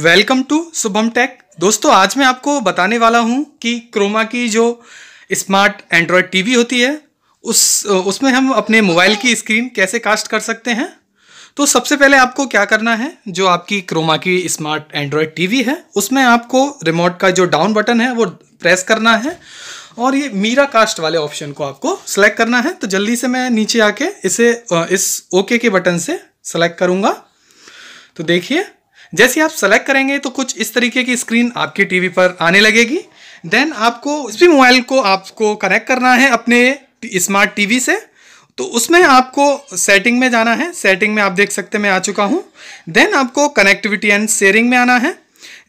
Welcome to Shubham take दोस्तों आज मैं आपको बताने वाला हूँ कि क्रोमा की जो स्मार्ट एंड्रॉयड टीवी होती है उस उसमें हम अपने मोबाइल की स्क्रीन कैसे कास्ट कर सकते हैं तो सबसे पहले आपको क्या करना है जो आपकी क्रोमा की स्मार्ट एंड्रॉयड टीवी है उसमें आपको रिमोट का जो डाउन बटन है वो प्रेस करना है और ये मीरा कास्ट वाले ऑप्शन को आपको सेलेक्ट करना है तो जल्दी से मैं नीचे आके इसे इस ओके के बटन से सेलेक्ट करूँगा तो देखिए जैसे आप सेलेक्ट करेंगे तो कुछ इस तरीके की स्क्रीन आपकी टीवी पर आने लगेगी देन आपको इसी मोबाइल को आपको कनेक्ट करना है अपने स्मार्ट टीवी से तो उसमें आपको सेटिंग में जाना है सेटिंग में आप देख सकते हैं मैं आ चुका हूँ देन आपको कनेक्टिविटी एंड शेयरिंग में आना है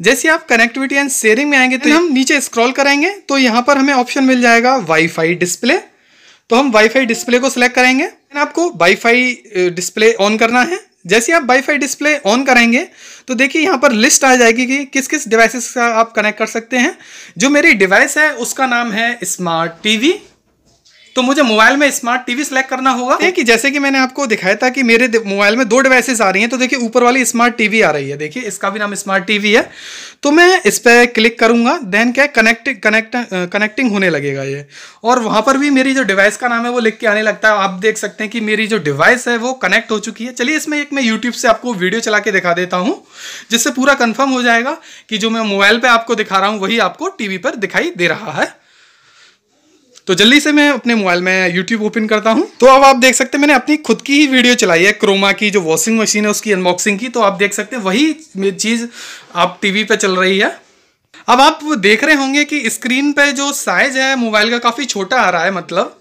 जैसे आप कनेक्टिविटी एंड शेयरिंग में आएंगे तो हम नीचे स्क्रॉल करेंगे तो यहाँ पर हमें ऑप्शन मिल जाएगा वाईफाई डिस्प्ले तो हम वाईफाई डिस्प्ले को सिलेक्ट करेंगे आपको वाईफाई डिस्प्ले ऑन करना है जैसे आप वाईफाई डिस्प्ले ऑन करेंगे तो देखिए यहाँ पर लिस्ट आ जाएगी कि किस किस डिवाइसेस का आप कनेक्ट कर सकते हैं जो मेरी डिवाइस है उसका नाम है स्मार्ट टीवी तो मुझे मोबाइल में स्मार्ट टीवी सेलेक्ट करना होगा कि जैसे कि मैंने आपको दिखाया था कि मेरे मोबाइल में दो डिवाइसेस आ रही हैं तो देखिए ऊपर वाली स्मार्ट टीवी आ रही है देखिए इसका भी नाम स्मार्ट टीवी है तो मैं इस पर क्लिक करूंगा देन क्या कनेक्ट कनेक्ट कनेक्टिंग होने लगेगा ये और वहाँ पर भी मेरी जो डिवाइस का नाम है वो लिख के आने लगता है आप देख सकते हैं कि मेरी जो डिवाइस है वो कनेक्ट हो चुकी है चलिए इसमें एक मैं यूट्यूब से आपको वीडियो चला के दिखा देता हूँ जिससे पूरा कन्फर्म हो जाएगा कि जो मैं मोबाइल पर आपको दिखा रहा हूँ वही आपको टीवी पर दिखाई दे रहा है तो जल्दी से मैं अपने मोबाइल में यूट्यूब ओपन करता हूँ तो अब आप देख सकते हैं मैंने अपनी खुद की ही वीडियो चलाई है क्रोमा की जो वॉशिंग मशीन है उसकी अनबॉक्सिंग की तो आप देख सकते हैं वही चीज़ आप टीवी पे चल रही है अब आप देख रहे होंगे कि स्क्रीन पे जो साइज है मोबाइल का काफ़ी छोटा आ रहा है मतलब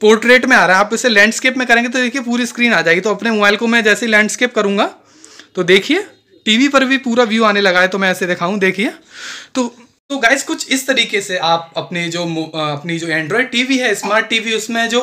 पोर्ट्रेट में आ रहा है आप इसे लैंडस्केप में करेंगे तो देखिए पूरी स्क्रीन आ जाएगी तो अपने मोबाइल को मैं जैसे लैंडस्केप करूँगा तो देखिए टीवी पर भी पूरा व्यू आने लगा है तो मैं ऐसे दिखाऊँ देखिए तो तो गाइस कुछ इस तरीके से आप अपने जो अपनी जो एंड्रॉयड टीवी है स्मार्ट टीवी उसमें जो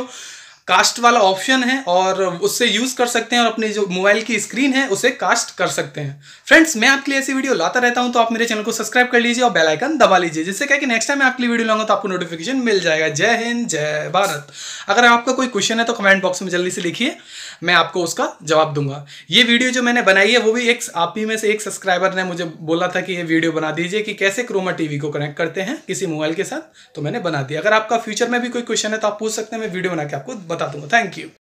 कास्ट वाला ऑप्शन है और उससे यूज़ कर सकते हैं और अपनी जो मोबाइल की स्क्रीन है उसे कास्ट कर सकते हैं फ्रेंड्स मैं आपके लिए ऐसी वीडियो लाता रहता हूं तो आप मेरे चैनल को सब्सक्राइब कर लीजिए और बेल आइकन दबा लीजिए जिससे क्या कि नेक्स्ट टाइम मैं आपके लिए वीडियो लाऊंगा तो आपको नोटिफिकेशन मिल जाएगा जय हिंद जय भारत अगर आपका कोई क्वेश्चन है तो कमेंट बॉक्स में जल्दी से लिखिए मैं आपको उसका जवाब दूंगा ये वीडियो जो मैंने बनाई है वो भी एक आप ही में से एक सब्सक्राइबर ने मुझे बोला था कि ये वीडियो बना दीजिए कि कैसे क्रोमा टीवी को कनेक्ट करते हैं किसी मोबाइल के साथ तो मैंने बना दिया अगर आपका फ्यूचर में भी कोई क्वेश्चन है तो आप पूछ सकते हैं मैं वीडियो बना के आपको बता p o t a Thank you.